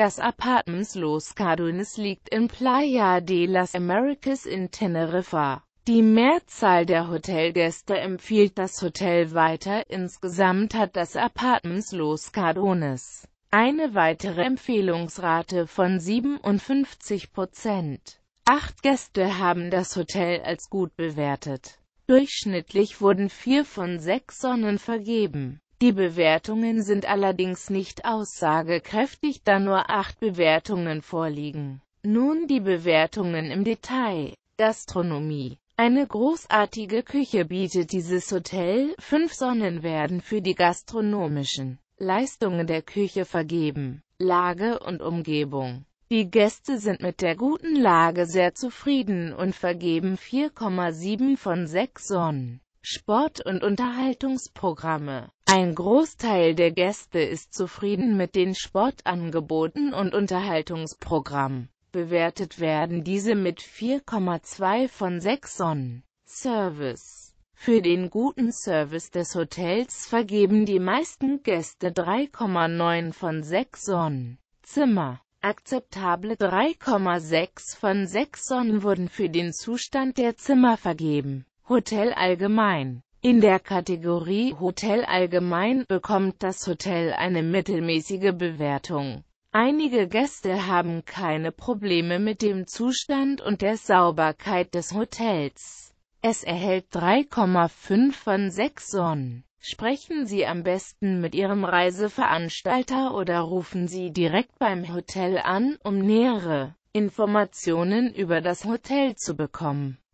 Das Apartments Los Cardunes liegt in Playa de las Americas in Teneriffa. Die Mehrzahl der Hotelgäste empfiehlt das Hotel weiter, insgesamt hat das Apartments Los Cardones eine weitere Empfehlungsrate von 57 Prozent. Acht Gäste haben das Hotel als gut bewertet. Durchschnittlich wurden vier von sechs Sonnen vergeben. Die Bewertungen sind allerdings nicht aussagekräftig, da nur acht Bewertungen vorliegen. Nun die Bewertungen im Detail. Gastronomie eine großartige Küche bietet dieses Hotel, fünf Sonnen werden für die gastronomischen Leistungen der Küche vergeben. Lage und Umgebung Die Gäste sind mit der guten Lage sehr zufrieden und vergeben 4,7 von 6 Sonnen. Sport- und Unterhaltungsprogramme. Ein Großteil der Gäste ist zufrieden mit den Sportangeboten und Unterhaltungsprogrammen. Bewertet werden diese mit 4,2 von 6 Sonnen. Service Für den guten Service des Hotels vergeben die meisten Gäste 3,9 von 6 Sonnen. Zimmer Akzeptable 3,6 von 6 Sonnen wurden für den Zustand der Zimmer vergeben. Hotel allgemein in der Kategorie Hotel allgemein bekommt das Hotel eine mittelmäßige Bewertung. Einige Gäste haben keine Probleme mit dem Zustand und der Sauberkeit des Hotels. Es erhält 3,5 von 6 Sonnen. Sprechen Sie am besten mit Ihrem Reiseveranstalter oder rufen Sie direkt beim Hotel an, um nähere Informationen über das Hotel zu bekommen.